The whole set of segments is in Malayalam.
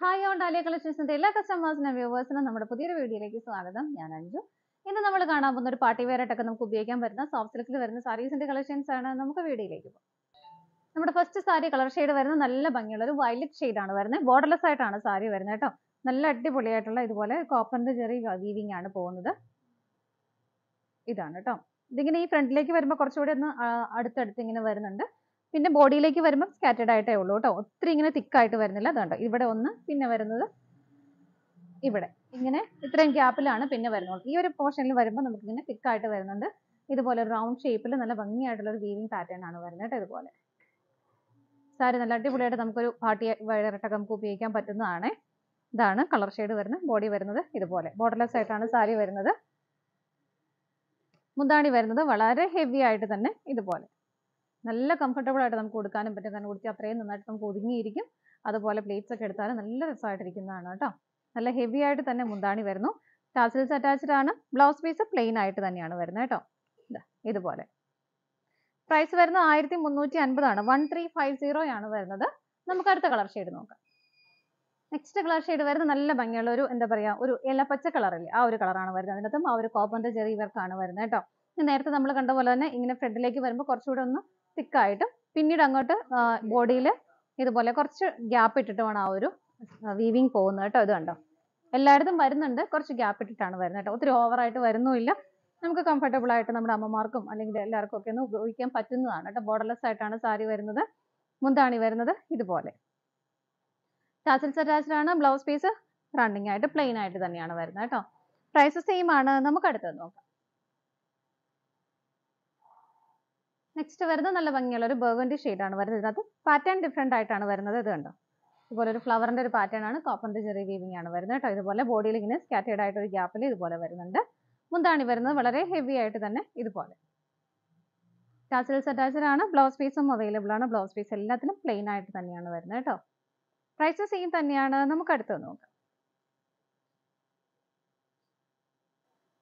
ഹായ് ഓൺ ഡാലിയ കളക്ഷൻസിന്റെ എല്ലാ കസ്റ്റമേഴ്സിനും വ്യൂവേഴ്സിനും നമ്മുടെ പുതിയൊരു വീഡിയോയിലേക്ക് സ്വാഗതം ഞാൻ അഞ്ജു ഇന്ന് നമ്മൾ കാണാൻ പോകുന്ന ഒരു പാർട്ടി വെയർ ആയിട്ടൊക്കെ നമുക്ക് ഉപയോഗിക്കാൻ പറ്റുന്ന സോഫ്റ്റ് സിൽക്കിൽ വരുന്ന സാരീസിന്റെ കളക്ഷൻസ് ആണ് നമുക്ക് വീഡിയോയിലേക്ക് പോകും നമ്മുടെ ഫസ്റ്റ് സാരി കളർ ഷെയ്ഡ് വരുന്ന നല്ല ഭംഗിയുള്ള ഒരു വയലറ്റ് ഷെയ്ഡ് ആണ് വരുന്നത് ബോർഡർലെസ് ആയിട്ടാണ് സാരി വരുന്നത് കേട്ടോ നല്ല അടിപൊളിയായിട്ടുള്ള ഇതുപോലെ കോപ്പറിന്റെ ചെറിയ വീവിംഗ് ആണ് പോകുന്നത് ഇതാണ് കേട്ടോ ഇതിങ്ങനെ ഈ ഫ്രണ്ടിലേക്ക് വരുമ്പോൾ കുറച്ചുകൂടി ഒന്ന് അടുത്തടുത്ത് ഇങ്ങനെ വരുന്നുണ്ട് പിന്നെ ബോഡിയിലേക്ക് വരുമ്പോൾ സ്കാറ്റേഡ് ആയിട്ടേ ഉള്ളൂ കേട്ടോ ഒത്തിരി ഇങ്ങനെ തിക്കായിട്ട് വരുന്നില്ല അതുകൊണ്ട് ഇവിടെ ഒന്ന് പിന്നെ വരുന്നത് ഇവിടെ ഇങ്ങനെ ഇത്രയും ഗ്യാപ്പിലാണ് പിന്നെ വരുന്നത് ഈ ഒരു പോർഷനിൽ വരുമ്പോൾ നമുക്ക് ഇങ്ങനെ തിക്കായിട്ട് വരുന്നുണ്ട് ഇതുപോലെ റൗണ്ട് ഷേപ്പിൽ നല്ല ഭംഗിയായിട്ടുള്ള ഒരു വീവിങ് പാറ്റേൺ ആണ് വരുന്നത് കേട്ടോ ഇതുപോലെ സാരി നല്ല അടിപൊളിയായിട്ട് നമുക്കൊരു പാർട്ടി വയറിട്ടൊക്കെ നമുക്ക് ഉപയോഗിക്കാൻ പറ്റുന്നതാണ് ഇതാണ് കളർ ഷെയ്ഡ് വരുന്നത് ബോഡി വരുന്നത് ഇതുപോലെ ബോർഡർലെസ് ആയിട്ടാണ് സാരി വരുന്നത് മുന്താണി വരുന്നത് വളരെ ഹെവി ആയിട്ട് തന്നെ ഇതുപോലെ നല്ല കംഫർട്ടബിൾ ആയിട്ട് നമുക്ക് കൊടുക്കാനും പറ്റും കാരണം കുടിച്ചാൽ അത്രയും നന്നായിട്ട് നമുക്ക് ഒതുങ്ങിയിരിക്കും അതുപോലെ പ്ലേറ്റ്സ് ഒക്കെ എടുത്താലും നല്ല രസമായിട്ടിരിക്കുന്നതാണ് കേട്ടോ നല്ല ഹെവി ആയിട്ട് തന്നെ മുന്താണി വരുന്നു ടാസിൽസ് അറ്റാച്ച്ഡ് ആണ് ബ്ലൗസ് പീസ് പ്ലെയിൻ ആയിട്ട് തന്നെയാണ് വരുന്നത് കേട്ടോ ഇതുപോലെ പ്രൈസ് വരുന്നത് ആയിരത്തി മുന്നൂറ്റി അൻപതാണ് വൺ ത്രീ ഫൈവ് സീറോ ആണ് വരുന്നത് നമുക്ക് അടുത്ത കളർ ഷെയ്ഡ് നോക്കാം നെക്സ്റ്റ് കളർ ഷെയ്ഡ് വരുന്നത് നല്ല ഭംഗിയുള്ള ഒരു എന്താ പറയാ ഒരു ഇലപ്പച്ച കളറില്ലേ ആ ഒരു കളറാണ് വരുന്നത് അതിനകത്തും ആ ഒരു കോപ്പന്റെ ചെറിയ വർക്കാണ് വരുന്നത് കേട്ടോ നേരത്തെ നമ്മൾ കണ്ട പോലെ തന്നെ ഇങ്ങനെ ഫ്രണ്ടിലേക്ക് വരുമ്പോൾ കുറച്ചുകൂടെ ഒന്ന് ആയിട്ട് പിന്നീട് അങ്ങോട്ട് ബോഡിയിൽ ഇതുപോലെ കുറച്ച് ഗ്യാപ്പ് ഇട്ടിട്ട് വേണം ആ ഒരു വീവിങ് പോകുന്നത് കേട്ടോ ഇത് കണ്ടോ എല്ലായിടത്തും വരുന്നുണ്ട് കുറച്ച് ഗ്യാപ്പ് ഇട്ടിട്ടാണ് വരുന്നത് കേട്ടോ ഒത്തിരി ഓവറായിട്ട് വരുന്നുമില്ല നമുക്ക് കംഫർട്ടബിൾ ആയിട്ട് നമ്മുടെ അമ്മമാർക്കും അല്ലെങ്കിൽ എല്ലാവർക്കും ഒക്കെ ഒന്ന് ഉപയോഗിക്കാൻ പറ്റുന്നതാണ് കേട്ടോ ബോർഡർലെസ് ആയിട്ടാണ് സാരി വരുന്നത് മുന്താണി വരുന്നത് ഇതുപോലെ ടാസൽസ് അറ്റാച്ച്ഡ് ആണ് ബ്ലൗസ് പീസ് റണ്ണിങ് ആയിട്ട് പ്ലെയിൻ ആയിട്ട് തന്നെയാണ് വരുന്നത് കേട്ടോ പ്രൈസ് സെയിം ആണ് നമുക്ക് അടുത്തത് നോക്കാം നെക്സ്റ്റ് വരുന്നത് നല്ല ഭംഗിയുള്ള ഒരു ബർഗണ്ടി ആണ് വരുന്നത് ഇതിനകത്ത് പാറ്റേൺ ഡിഫറെൻ്റ് ആയിട്ടാണ് വരുന്നത് ഇത് കണ്ടോ ഇതുപോലെ ഒരു ഫ്ലവറിൻ്റെ ഒരു പാറ്റേൺ ആണ് കോപ്പറിൻ്റെ ചെറിയ വീവിംഗ് ആണ് വരുന്നത് കേട്ടോ ഇതുപോലെ ബോഡിയിൽ ഇങ്ങനെ സ്കാറ്റേഡ് ആയിട്ട് ഒരു ഗ്യാപ്പിൽ ഇതുപോലെ വരുന്നുണ്ട് മുന്താണി വരുന്നത് വളരെ ഹെവി ആയിട്ട് തന്നെ ഇതുപോലെ ടാസിൽസ് അറ്റാച്ചർ ആണ് ബ്ലൗസ് പീസും അവൈലബിൾ ആണ് ബ്ലൗസ് പീസ് എല്ലാത്തിനും പ്ലെയിൻ ആയിട്ട് തന്നെയാണ് വരുന്നത് കേട്ടോ പ്രൈസ് സെയിം തന്നെയാണ് നമുക്ക് അടുത്തത് നോക്കാം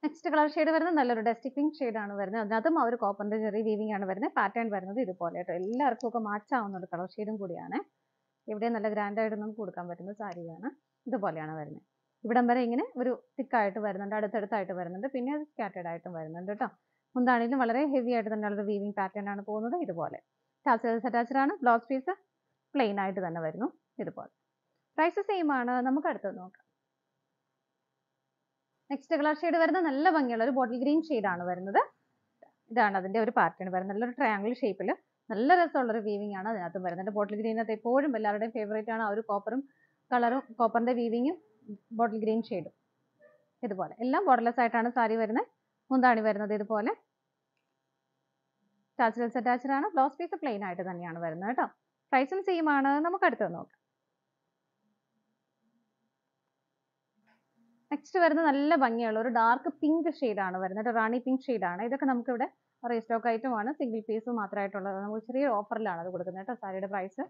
നെക്സ്റ്റ് കളർ ഷെയ്ഡ് വരുന്നത് നല്ലൊരു ഡസ്റ്റി പിങ്ക് ആണ് വരുന്നത് അതിനകത്തും ആ ഒരു കോപ്പറിൻ്റെ ചെറിയ വീവിംഗ് ആണ് വരുന്നത് പാറ്റേൺ വരുന്നത് ഇതുപോലെ കേട്ടോ എല്ലാവർക്കും ഒക്കെ ആവുന്ന ഒരു കളർ ഷെയ്ഡും കൂടിയാണ് ഇവിടെ നല്ല ഗ്രാൻഡായിട്ട് നമുക്ക് കൊടുക്കാൻ പറ്റുന്ന സാരിയാണ് ഇതുപോലെയാണ് വരുന്നത് ഇവിടം വരെ ഇങ്ങനെ ഒരു തിക്കായിട്ട് വരുന്നുണ്ട് അടുത്തടുത്തായിട്ട് വരുന്നുണ്ട് പിന്നെ അത് സ്കാറ്റേഡ് ആയിട്ടും വരുന്നുണ്ട് കേട്ടോ മുന്താണെങ്കിലും വളരെ ഹെവി ആയിട്ട് ഉള്ളൊരു വീവിംഗ് പാറ്റേൺ ആണ് പോകുന്നത് ഇതുപോലെ ടാസൽസ് അറ്റാച്ച്ഡ് ആണ് ബ്ലൗസ് പീസ് പ്ലെയിൻ ആയിട്ട് തന്നെ വരുന്നു ഇതുപോലെ പ്രൈസ് സെയിം ആണ് നമുക്ക് അടുത്തത് നോക്കാം നെക്സ്റ്റ് കളർ ഷെയ്ഡ് വരുന്നത് നല്ല ഭംഗിയുള്ള ഒരു ബോട്ടിൽ ഗ്രീൻ ആണ് വരുന്നത് ഇതാണ് അതിന്റെ ഒരു പാറ്റേൺ വരുന്നത് നല്ലൊരു ട്രയാങ്കിൾ ഷേപ്പിൽ നല്ല ഒരു വീവിംഗ് ആണ് അതിനകത്ത് വരുന്നത് ബോട്ടിൽ ഗ്രീനകത്ത് എപ്പോഴും എല്ലാവരുടെയും ഫേവറേറ്റ് ആണ് ആ ഒരു കോപ്പറും കളറും കോപ്പറിന്റെ വീവിങ്ങും ബോട്ടിൽ ഗ്രീൻ ഷെയ്ഡും ഇതുപോലെ എല്ലാം ബോർഡർലെസ് ആയിട്ടാണ് സാരി വരുന്നത് മുന്താണി വരുന്നത് ഇതുപോലെ ടാച്ചറൽസ് അറ്റാച്ചഡ് ആണ് ബ്ലൗസ് പീസ് പ്ലെയിൻ ആയിട്ട് തന്നെയാണ് വരുന്നത് കേട്ടോ പ്രൈസും സെയിം ആണ് നമുക്ക് അടുത്തത് നോക്കാം നെക്സ്റ്റ് വരുന്ന നല്ല ഭംഗിയുള്ള ഒരു ഡാർക്ക് പിങ്ക് ആണ് വരുന്നത് റാണി പിങ്ക് ആണ് ഇതൊക്കെ നമുക്ക് നമുക്കിവിടെ റീസ്റ്റോക്ക് ഐറ്റമാണ് സിംഗിൾ പീസ് മാത്രമായിട്ടുള്ളത് നമ്മൾ ചെറിയ ഓഫറിലാണ് അത് കൊടുക്കുന്നത് കേട്ടോ സാരിയുടെ പ്രൈസ്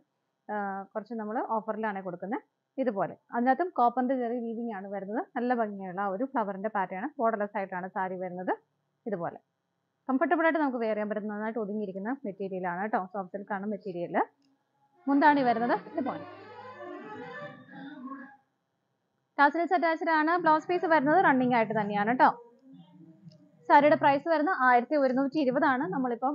കുറച്ച് നമ്മൾ ഓഫറിലാണ് കൊടുക്കുന്നത് ഇതുപോലെ അതിനകത്തും കോപ്പറിൻ്റെ ചെറിയ വീവിങ് ആണ് വരുന്നത് നല്ല ഭംഗിയുള്ള ഒരു ഫ്ലവറിൻ്റെ പാറ്റേൺ ബോർഡർലെസ് ആയിട്ടാണ് സാരി വരുന്നത് ഇതുപോലെ കംഫർട്ടബിൾ ആയിട്ട് നമുക്ക് വേറെയാൻ ചെയ്യാൻ പറ്റുന്നതായിട്ട് ഒതുങ്ങിയിരിക്കുന്ന മെറ്റീരിയലാണ് കേട്ടോ സോഫ്റ്റ് സിൽക്കാണ് മെറ്റീരിയൽ മുന്താണി വരുന്നത് ഇതുപോലെ ടാസിലിസ് അറ്റാച്ച്ഡ് ആണ് ബ്ലൗസ് പീസ് വരുന്നത് റണ്ണിംഗ് ആയിട്ട് തന്നെയാണ് കേട്ടോ സാരിയുടെ പ്രൈസ് വരുന്നത് ആയിരത്തി ഒരുന്നൂറ്റി ഇരുപതാണ് നമ്മളിപ്പം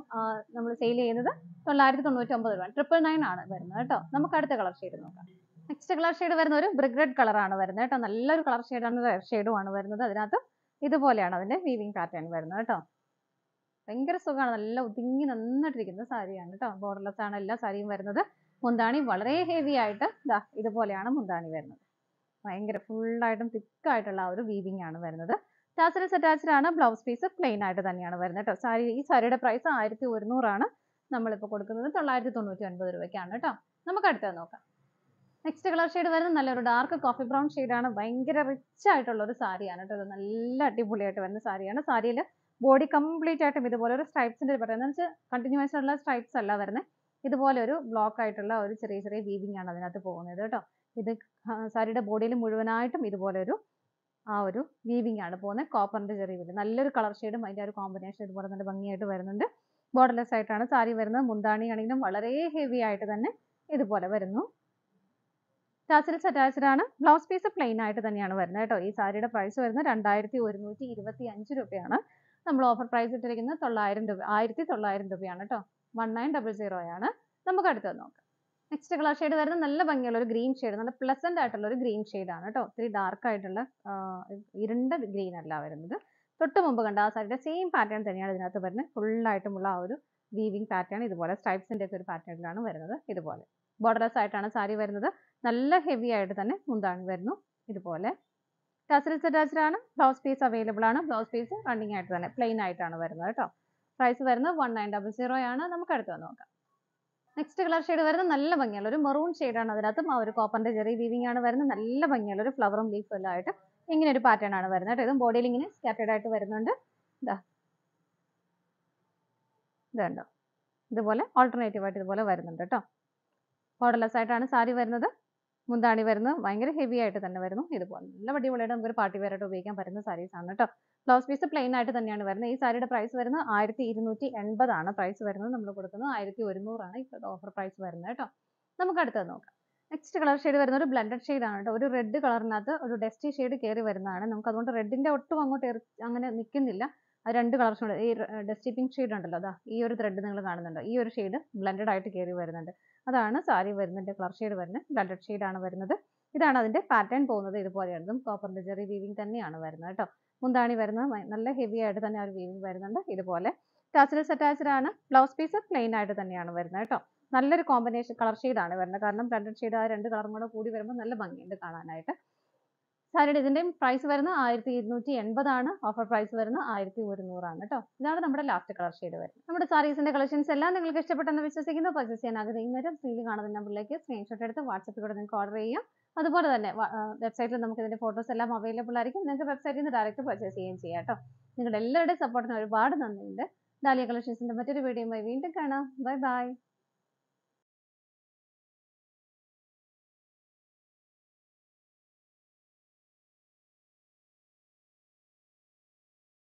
നമ്മൾ സെയിൽ ചെയ്യുന്നത് തൊള്ളായിരത്തി തൊണ്ണൂറ്റി ഒമ്പത് രൂപ ട്രിപ്പിൾ നയൻ ആണ് വരുന്നത് കേട്ടോ നമുക്ക് അടുത്ത കളർ ഷെയ്ഡ് നോക്കാം നെക്സ്റ്റ് കളർ ഷെയ്ഡ് വരുന്ന ഒരു ബ്രിഗ്രഡ് റെഡ് കളറാണ് വരുന്നത് കേട്ടോ നല്ലൊരു കളർ ഷെയ്ഡാണ് ആണ് വരുന്നത് അതിനകത്ത് ഇതുപോലെയാണ് അതിന്റെ വീവിങ് പാറ്റേൺ വരുന്നത് കേട്ടോ ഭയങ്കര സുഖമാണ് നല്ല ഒതുങ്ങി നന്നിട്ടിരിക്കുന്ന സാരിയാണ് കേട്ടോ ബോർഡർലെസ് ആണ് എല്ലാ സാരിയും വരുന്നത് മുന്താണി വളരെ ഹെവി ആയിട്ട് ഇതാ ഇതുപോലെയാണ് മുന്താണി വരുന്നത് ഭയങ്കര ഫുള്ളായിട്ടും തിക്കായിട്ടുള്ള ആ ഒരു വീവിങ് ആണ് വരുന്നത് ടാസൽസ് അറ്റാച്ച്ഡ് ആണ് ബ്ലൗസ് പീസ് പ്ലെയിൻ ആയിട്ട് തന്നെയാണ് വരുന്നത് കേട്ടോ സാരി ഈ സാരിയുടെ പ്രൈസ് ആയിരത്തി ഒരുന്നൂറാണ് നമ്മളിപ്പോൾ കൊടുക്കുന്നത് തൊള്ളായിരത്തി തൊണ്ണൂറ്റി ഒൻപത് രൂപയ്ക്കാണ് കേട്ടോ നമുക്ക് അടുത്തത് നോക്കാം നെക്സ്റ്റ് കളർ ഷെയ്ഡ് വരുന്നത് നല്ലൊരു ഡാർക്ക് കോഫി ബ്രൗൺ ഷെയ്ഡാണ് ഭയങ്കര റിച്ച് ആയിട്ടുള്ള ഒരു സാരിയാണ് കേട്ടോ നല്ല അടിപൊളിയായിട്ട് വരുന്ന സാരിയാണ് സാരിയിൽ ബോഡി കംപ്ലീറ്റ് ആയിട്ടും ഇതുപോലെ ഒരു സ്ട്രൈപ്സിൻ്റെ പറയുന്നത് വെച്ചാൽ കണ്ടിന്യൂസ് ആയിട്ടുള്ള സ്ട്രൈപ്സ് അല്ല വരുന്നത് ഇതുപോലെ ഒരു ബ്ലോക്ക് ആയിട്ടുള്ള ഒരു ചെറിയ ചെറിയ വീവിംഗ് ആണ് അതിനകത്ത് പോകുന്നത് കേട്ടോ ഇത് സാരിയുടെ ബോഡിയിൽ മുഴുവനായിട്ടും ഇതുപോലൊരു ആ ഒരു വീവിംഗ് ആണ് പോകുന്നത് കോപ്പറിൻ്റെ ചെറിയ വീട് നല്ലൊരു കളർ ഷെയ്ഡും അതിൻ്റെ ഒരു കോമ്പിനേഷൻ ഇതുപോലെ നല്ല ഭംഗിയായിട്ട് വരുന്നുണ്ട് ബോർഡർലെസ് ആയിട്ടാണ് സാരി വരുന്നത് മുന്താണി ആണെങ്കിലും വളരെ ഹെവി ആയിട്ട് തന്നെ ഇതുപോലെ വരുന്നു ടാസിൽസ് സറ്റാച്ചിലാണ് ബ്ലൗസ് പീസ് പ്ലെയിൻ ആയിട്ട് തന്നെയാണ് വരുന്നത് കേട്ടോ ഈ സാരിയുടെ പ്രൈസ് വരുന്നത് രണ്ടായിരത്തി രൂപയാണ് നമ്മൾ ഓഫർ പ്രൈസ് ഇട്ടിരിക്കുന്നത് തൊള്ളായിരം രൂപ ആയിരത്തി തൊള്ളായിരം രൂപയാണ് കേട്ടോ വൺ നയൻ ഡബിൾ നമുക്ക് അടുത്തത് നോക്കാം നെക്സ്റ്റ് കളർ ഷെയ്ഡ് വരുന്ന നല്ല ഭംഗിയുള്ള ഒരു ഗ്രീൻ ഷെയ്ഡ് നല്ല പ്ലസന്റ് ആയിട്ടുള്ള ഒരു ഗ്രീൻ ആണ് കേട്ടോ ഒത്തിരി ഡാർക്ക് ആയിട്ടുള്ള ഇരുണ്ട ഗ്രീൻ അല്ല വരുന്നത് തൊട്ട് മുമ്പ് കണ്ട ആ സാരിയുടെ സെയിം പാറ്റേൺ തന്നെയാണ് ഇതിനകത്ത് വരുന്നത് ഫുള്ളായിട്ടുമുള്ള ആ ഒരു വീവിംഗ് പാറ്റേൺ ഇതുപോലെ സ്ട്രൈപ്സിൻ്റെ ഒക്കെ ഒരു പാറ്റേണിലാണ് വരുന്നത് ഇതുപോലെ ബോർഡർലെസ് ആയിട്ടാണ് സാരി വരുന്നത് നല്ല ഹെവി ആയിട്ട് തന്നെ മുന്താണ് വരുന്നു ഇതുപോലെ ടസൽസ് അറ്റാച്ച്ഡ് ആണ് ബ്ലൗസ് പീസ് അവൈലബിൾ ആണ് ബ്ലൗസ് പീസ് റണ്ണിങ് ആയിട്ട് തന്നെ പ്ലെയിൻ ആയിട്ടാണ് വരുന്നത് കേട്ടോ പ്രൈസ് വരുന്നത് വൺ നയൻ ഡബിൾ സീറോ ആണ് നമുക്ക് അടുത്ത് നോക്കാം നെക്സ്റ്റ് കളർ ഷെയ്ഡ് വരുന്നത് നല്ല ഭംഗിയുള്ള ഒരു മെറൂൺ ആണ് അതിനകത്തും ആ ഒരു കോപ്പറിന്റെ ചെറിയ വീവിംഗ് ആണ് വരുന്നത് നല്ല ഭംഗിയുള്ള ഒരു ഫ്ലവറും ലീഫും എല്ലാം ആയിട്ട് ഇങ്ങനെ ഒരു പാറ്റേൺ ആണ് വരുന്നത് കേട്ടോ ഇതും ബോഡിയിൽ ഇങ്ങനെ സ്കാറ്റേഡ് ആയിട്ട് വരുന്നുണ്ട് ഇതാ ഇതുണ്ടോ ഇതുപോലെ ഓൾട്ടർനേറ്റീവ് ആയിട്ട് ഇതുപോലെ വരുന്നുണ്ട് കേട്ടോ ബോർഡർലെസ് ആയിട്ടാണ് സാരി വരുന്നത് മുന്താണി വരുന്നത് ഭയങ്കര ഹെവി ആയിട്ട് തന്നെ വരുന്നു ഇതുപോലെ നല്ല അടിപൊളിയായിട്ട് നമുക്കൊരു പാർട്ടി വെയറായിട്ട് ഉപയോഗിക്കാൻ പറ്റുന്ന സാരീസ് ആണ് കേട്ടോ ബ്ലൗസ് പീസ് പ്ലെയിൻ ആയിട്ട് തന്നെയാണ് വരുന്നത് ഈ സാരിയുടെ പ്രൈസ് വരുന്നത് ആയിരത്തി ഇരുന്നൂറ്റി എൺപതാണ് പ്രൈസ് വരുന്നത് നമ്മൾ കൊടുക്കുന്നത് ആയിരത്തി ഒരുന്നൂറാണ് ഇപ്പോഴത്തെ ഓഫർ പ്രൈസ് വരുന്നത് കേട്ടോ നമുക്ക് അടുത്തത് നോക്കാം നെക്സ്റ്റ് കളർ ഷെയ്ഡ് വരുന്ന ഒരു ബ്ലണ്ടഡ് ആണ് കേട്ടോ ഒരു റെഡ് കളറിനകത്ത് ഒരു ഡസ്റ്റി ഷെയ്ഡ് കയറി വരുന്നതാണ് നമുക്ക് അതുകൊണ്ട് റെഡിന്റെ ഒട്ടും അങ്ങോട്ട് അങ്ങനെ നിൽക്കുന്നില്ല അത് രണ്ട് കളർസ് ഉണ്ട് ഈ ഡസ്റ്റി പിങ്ക് ഷെയ്ഡ് ഉണ്ടല്ലോ അതാ ഈ ഒരു ത്രെഡ് നിങ്ങൾ കാണുന്നുണ്ടോ ഈ ഒരു ഷെയ്ഡ് ബ്ലൻഡഡ് ആയിട്ട് കയറി വരുന്നുണ്ട് അതാണ് സാരി വരുന്നതിൻ്റെ കളർ ഷെയ്ഡ് വരുന്നത് ബ്ലൻഡഡ് ഷെയ്ഡാണ് വരുന്നത് ഇതാണ് അതിൻ്റെ പാറ്റേൺ പോകുന്നത് ഇതുപോലെയാണ് ഇതും കോപ്പറിൻ്റെ ചെറിയ വീവിങ് തന്നെയാണ് വരുന്നത് കേട്ടോ മുന്താണി വരുന്നത് നല്ല ഹെവി ആയിട്ട് തന്നെ ഒരു വീവിങ് വരുന്നുണ്ട് ഇതുപോലെ ടാച്ചിൽസ് അറ്റാച്ച്ഡ് ആണ് ബ്ലൗസ് പീസ് പ്ലെയിൻ ആയിട്ട് തന്നെയാണ് വരുന്നത് കേട്ടോ നല്ലൊരു കോമ്പിനേഷൻ കളർ ഷെയ്ഡാണ് വരുന്നത് കാരണം ബ്ലൻഡഡ് ഷെയ്ഡ് ആ രണ്ട് കളറും കൂടെ കൂടി വരുമ്പോൾ നല്ല ഭംഗിയുണ്ട് കാണാനായിട്ട് സാരിയുടെ ഇതിന്റെ പ്രൈസ് വരുന്നത് ആയിരത്തി ഇരുന്നൂറ്റി എൺപതാണ് ഓഫർ പ്രൈസ് വരുന്നത് ആയിരത്തി ഒരുന്നൂറാണ് കേട്ടോ ഇതാണ് നമ്മുടെ ലാസ്റ്റ് കളർ ഷെയ്ഡ് വരുന്നത് നമ്മുടെ സാരീസിന്റെ കളക്ഷൻസ് എല്ലാം നിങ്ങൾക്ക് ഇഷ്ടപ്പെട്ടെന്ന് വിശ്വസിക്കുന്നു പർച്ചേസ് ചെയ്യാൻ ആഗ്രഹിക്കുന്നവരും സ്ക്രീനിൽ കാണുന്ന നമ്പറിലേക്ക് സ്ക്രീൻഷോട്ട് എടുത്ത് വാട്സപ്പിൽ കൂടെ നിങ്ങൾക്ക് ഓർഡർ ചെയ്യാം അതുപോലെ തന്നെ വെബ്സൈറ്റിൽ നമുക്ക് ഇതിന്റെ ഫോട്ടോസ് എല്ലാം അവൈലബിൾ ആയിരിക്കും നിങ്ങൾക്ക് വെബ്സൈറ്റിൽ നിന്ന് ഡയറക്റ്റ് പർച്ചേസ് ചെയ്യുകയും ചെയ്യാം കേട്ടോ നിങ്ങളുടെ എല്ലാവരുടെയും സപ്പോർട്ടിന് ഒരുപാട് നന്ദിയുണ്ട് ഡാലിയ കളക്ഷൻസിന്റെ മറ്റൊരു വീഡിയോ വീണ്ടും കാണാം ബൈ ബൈ